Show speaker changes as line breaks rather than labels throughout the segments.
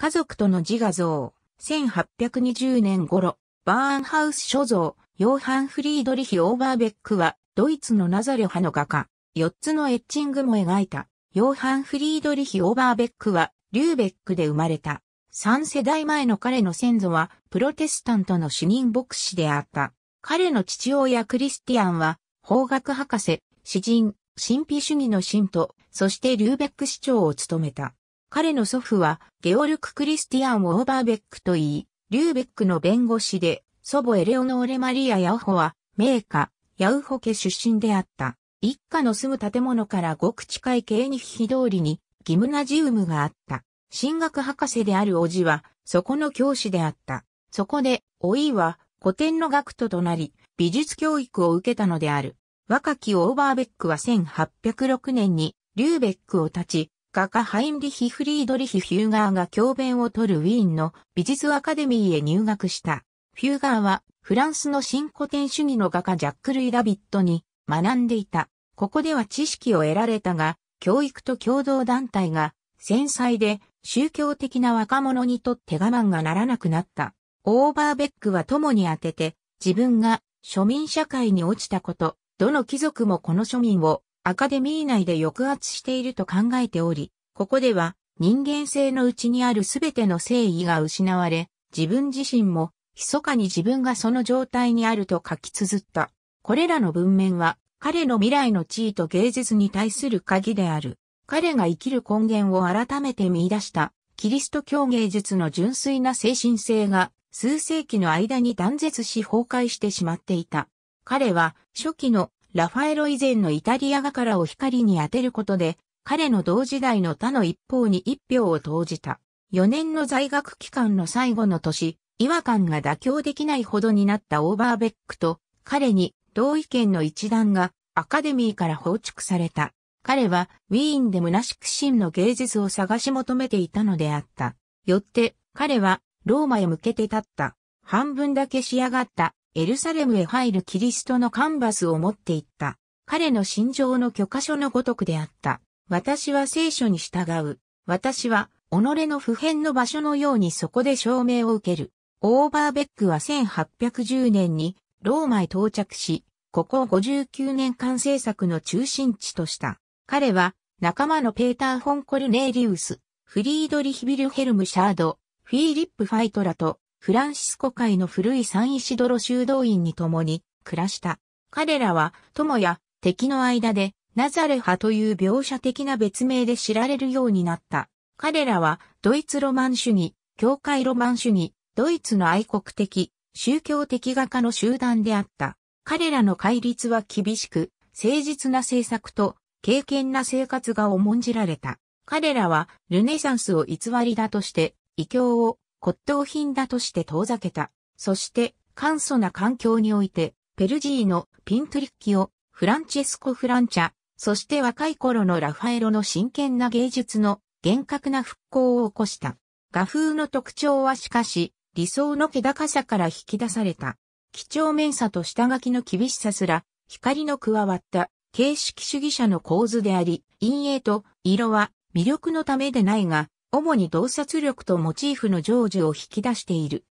家族との自画像、1820年頃、バーンハウス所蔵、ヨーハン・フリードリヒ・オーバーベックは、ドイツのナザレ派の画家、四つのエッチングも描いた。ヨーハン・フリードリヒ・オーバーベックは、リューベックで生まれた。三世代前の彼の先祖は、プロテスタントの主任牧師であった。彼の父親クリスティアンは、法学博士、詩人、神秘主義の信徒、そしてリューベック市長を務めた。彼の祖父はゲオルク・クリスティアン・オーバーベックといい、リューベックの弁護士で、祖母エレオノーレ・マリア・ヤウホは、名家、ヤウホ家出身であった。一家の住む建物からごく近い経に日通りに、ギムナジウムがあった。進学博士であるおじは、そこの教師であった。そこで、おいは、古典の学徒となり、美術教育を受けたのである。若きオーバーベックは1806年に、リューベックを立ち、画家ハインリヒ・フリードリヒ・フューガーが教鞭を取るウィーンの美術アカデミーへ入学した。フューガーはフランスの新古典主義の画家ジャック・ルイ・ラビットに学んでいた。ここでは知識を得られたが、教育と共同団体が繊細で宗教的な若者にとって我慢がならなくなった。オーバーベックは友に当てて、自分が庶民社会に落ちたこと、どの貴族もこの庶民をアカデミー内で抑圧していると考えており、ここでは人間性のうちにあるすべての誠意が失われ、自分自身も密かに自分がその状態にあると書き綴った。これらの文面は彼の未来の地位と芸術に対する鍵である。彼が生きる根源を改めて見出したキリスト教芸術の純粋な精神性が数世紀の間に断絶し崩壊してしまっていた。彼は初期のラファエロ以前のイタリア画からを光に当てることで彼の同時代の他の一方に一票を投じた。4年の在学期間の最後の年、違和感が妥協できないほどになったオーバーベックと、彼に同意見の一団がアカデミーから放逐された。彼はウィーンで虚しく真の芸術を探し求めていたのであった。よって彼はローマへ向けて立った。半分だけ仕上がったエルサレムへ入るキリストのカンバスを持っていった。彼の心情の許可書のごとくであった。私は聖書に従う。私は、己の普遍の場所のようにそこで証明を受ける。オーバーベックは1810年にローマへ到着し、ここを59年間政策の中心地とした。彼は仲間のペーター・フォン・コルネーリウス、フリードリヒ・ビルヘルム・シャード、フィーリップ・ファイトラとフランシスコ会の古いサンイシドロ修道院に共に暮らした。彼らは友や敵の間でナザレ派という描写的な別名で知られるようになった。彼らは、ドイツロマン主義、教会ロマン主義、ドイツの愛国的、宗教的画家の集団であった。彼らの戒律は厳しく、誠実な政策と、敬虔な生活が重んじられた。彼らは、ルネサンスを偽りだとして、異教を骨董品だとして遠ざけた。そして、簡素な環境において、ペルジーのピントリッキをフランチェスコ・フランチャ、そして若い頃のラファエロの真剣な芸術の厳格な復興を起こした。画風の特徴はしかし、理想の気高さから引き出された。貴重面差と下書きの厳しさすら、光の加わった形式主義者の構図であり、陰影と色は魅力のためでないが、主に洞察力とモチーフの成就を引き出している。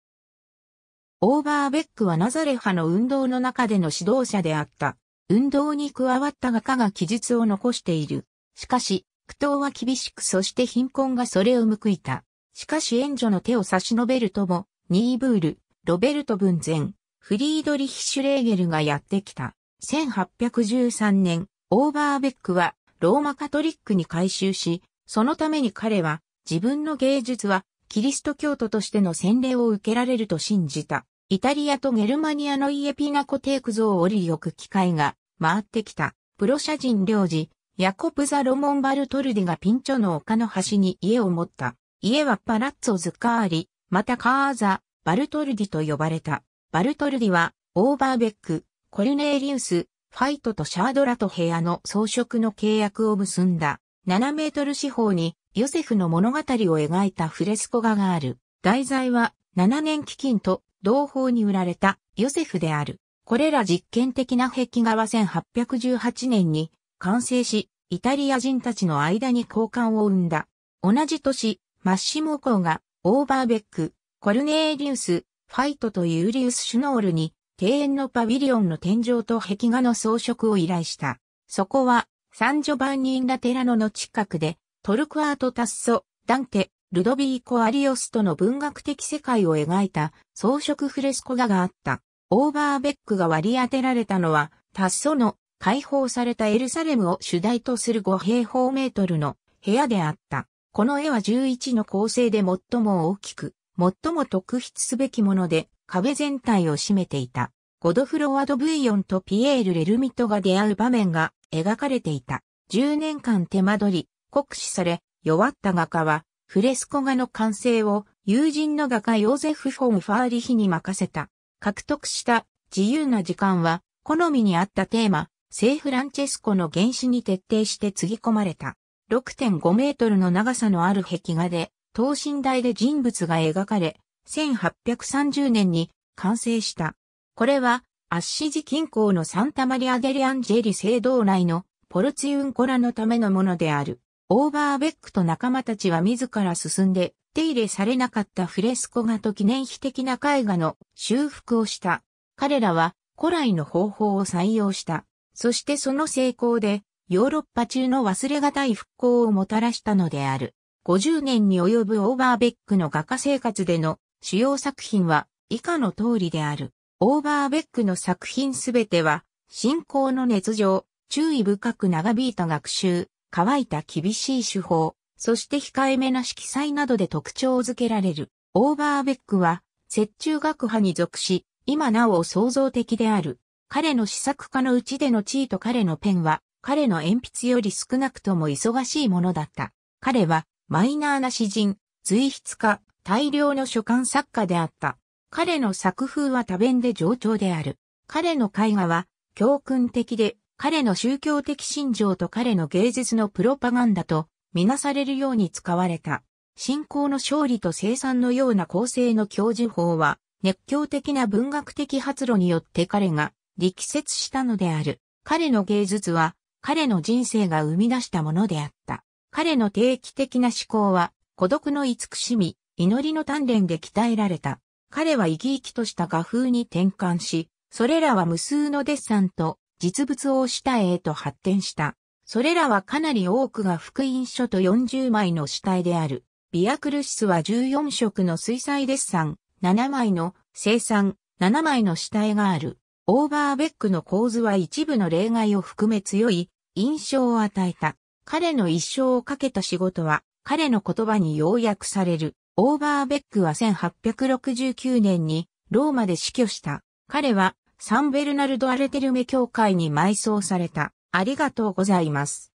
オーバーベックはナザレ派の運動の中での指導者であった。運動に加わった画家が記述を残している。しかし、苦闘は厳しくそして貧困がそれを報いた。しかし援助の手を差し伸べるとも、ニーブール、ロベルト・ブンゼン、フリードリヒ・シュレーゲルがやってきた。1813年、オーバーベックはローマカトリックに改修し、そのために彼は自分の芸術はキリスト教徒としての洗礼を受けられると信じた。イタリアとゲルマニアのイエピナコテーク像を折りよく機会が回ってきた。プロ社人領事、ヤコプザ・ロモン・バルトルディがピンチョの丘の端に家を持った。家はパラッツォ・ズ・カーリ、またカーザ・バルトルディと呼ばれた。バルトルディは、オーバーベック、コルネーリウス、ファイトとシャードラと部屋の装飾の契約を結んだ。7メートル四方に、ヨセフの物語を描いたフレスコ画がある。題材は、7年基金と同胞に売られたヨセフである。これら実験的な壁画は1818年に完成し、イタリア人たちの間に交換を生んだ。同じ年、マッシモ公が、オーバーベック、コルネーリウス、ファイトとユーリウス・シュノールに、庭園のパビリオンの天井と壁画の装飾を依頼した。そこは、サンジョバンニンラテラノの近くで、トルクアート・タッソ、ダンテ、ルドビーコ・アリオスとの文学的世界を描いた装飾フレスコ画があった。オーバーベックが割り当てられたのは、タッソの解放されたエルサレムを主題とする5平方メートルの部屋であった。この絵は11の構成で最も大きく、最も特筆すべきもので、壁全体を占めていた。ゴドフロワド・ブイヨンとピエール・レルミトが出会う場面が描かれていた。10年間手間取り、酷使され、弱った画家はフレスコ画の完成を友人の画家ヨーゼフ・フォン・ファーリヒに任せた。獲得した自由な時間は、好みに合ったテーマ、聖フランチェスコの原始に徹底して継ぎ込まれた。6.5メートルの長さのある壁画で、等身大で人物が描かれ、1830年に完成した。これは、アッシジ近郊のサンタマリア・デリアンジェリ聖堂内のポルツィウンコラのためのものである。オーバーベックと仲間たちは自ら進んで、手入れされなかったフレスコ画と記念碑的な絵画の修復をした。彼らは古来の方法を採用した。そしてその成功で、ヨーロッパ中の忘れがたい復興をもたらしたのである。50年に及ぶオーバーベックの画家生活での主要作品は以下の通りである。オーバーベックの作品すべては、信仰の熱情、注意深く長引いた学習、乾いた厳しい手法、そして控えめな色彩などで特徴づけられる。オーバーベックは、雪中学派に属し、今なお創造的である。彼の試作家のうちでの地位と彼のペンは、彼の鉛筆より少なくとも忙しいものだった。彼は、マイナーな詩人、随筆家、大量の書簡作家であった。彼の作風は多弁で上調である。彼の絵画は、教訓的で、彼の宗教的信条と彼の芸術のプロパガンダとみなされるように使われた。信仰の勝利と生産のような構成の教授法は、熱狂的な文学的発露によって彼が力説したのである。彼の芸術は、彼の人生が生み出したものであった。彼の定期的な思考は、孤独の慈しみ、祈りの鍛錬で鍛えられた。彼は生き生きとした画風に転換し、それらは無数のデッサンと実物を下絵へと発展した。それらはかなり多くが福音書と40枚の下体である。ビアクルシスは14色の水彩デッサン、7枚の生産、7枚の下体がある。オーバーベックの構図は一部の例外を含め強い印象を与えた。彼の一生をかけた仕事は彼の言葉に要約される。オーバーベックは1869年にローマで死去した。彼はサンベルナルド・アレテルメ教会に埋葬された。ありがとうございます。